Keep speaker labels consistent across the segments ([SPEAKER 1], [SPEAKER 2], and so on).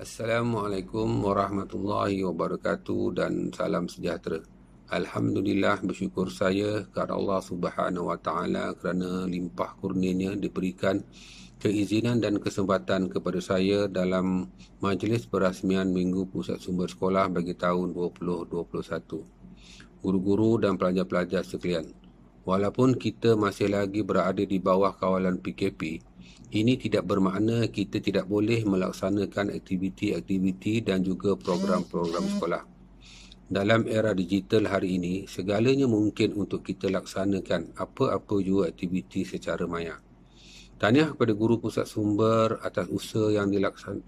[SPEAKER 1] Assalamualaikum warahmatullahi wabarakatuh dan salam sejahtera. Alhamdulillah bersyukur saya kepada Allah Subhanahu wa taala kerana limpah kurnianya diberikan keizinan dan kesempatan kepada saya dalam majlis perasmian Minggu Pusat Sumber Sekolah bagi tahun 2021. Guru-guru dan pelajar-pelajar sekalian, walaupun kita masih lagi berada di bawah kawalan PKP, ini tidak bermakna kita tidak boleh melaksanakan aktiviti-aktiviti dan juga program-program hmm. sekolah. Dalam era digital hari ini, segalanya mungkin untuk kita laksanakan apa-apa juga aktiviti secara maya. Tanya kepada guru pusat sumber atas usaha yang dilaksan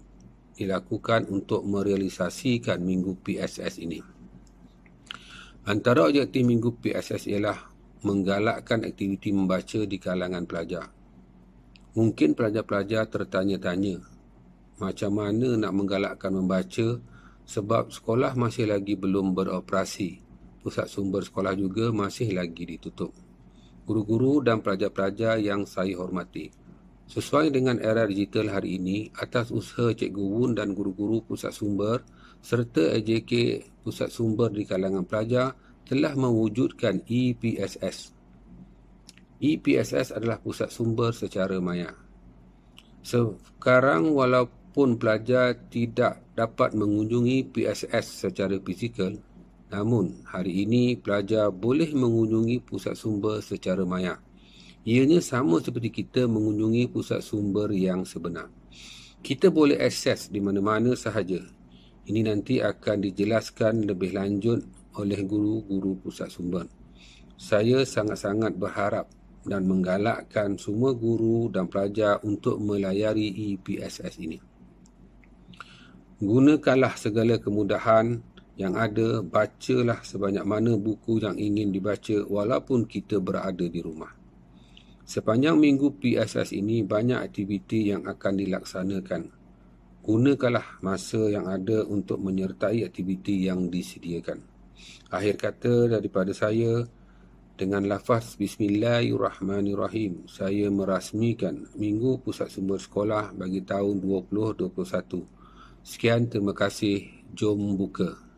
[SPEAKER 1] dilakukan untuk merealisasikan Minggu PSS ini. Antara objektif Minggu PSS ialah menggalakkan aktiviti membaca di kalangan pelajar. Mungkin pelajar-pelajar tertanya-tanya macam mana nak menggalakkan membaca sebab sekolah masih lagi belum beroperasi. Pusat sumber sekolah juga masih lagi ditutup. Guru-guru dan pelajar-pelajar yang saya hormati. Sesuai dengan era digital hari ini, atas usaha Cikgu Wun dan guru-guru pusat sumber serta AJK pusat sumber di kalangan pelajar telah mewujudkan EPSS EPSS adalah pusat sumber secara maya. Sekarang walaupun pelajar tidak dapat mengunjungi PSS secara fizikal, namun hari ini pelajar boleh mengunjungi pusat sumber secara maya. Ianya sama seperti kita mengunjungi pusat sumber yang sebenar. Kita boleh akses di mana-mana sahaja. Ini nanti akan dijelaskan lebih lanjut oleh guru-guru pusat sumber. Saya sangat-sangat berharap dan menggalakkan semua guru dan pelajar untuk melayari EPSS ini. Gunakanlah segala kemudahan yang ada, bacalah sebanyak mana buku yang ingin dibaca walaupun kita berada di rumah. Sepanjang minggu PSS ini banyak aktiviti yang akan dilaksanakan. Gunakanlah masa yang ada untuk menyertai aktiviti yang disediakan. Akhir kata daripada saya, dengan lafaz Bismillahirrahmanirrahim saya merasmikan Minggu Pusat Sumber Sekolah bagi tahun 2021. Sekian terima kasih. Jom buka.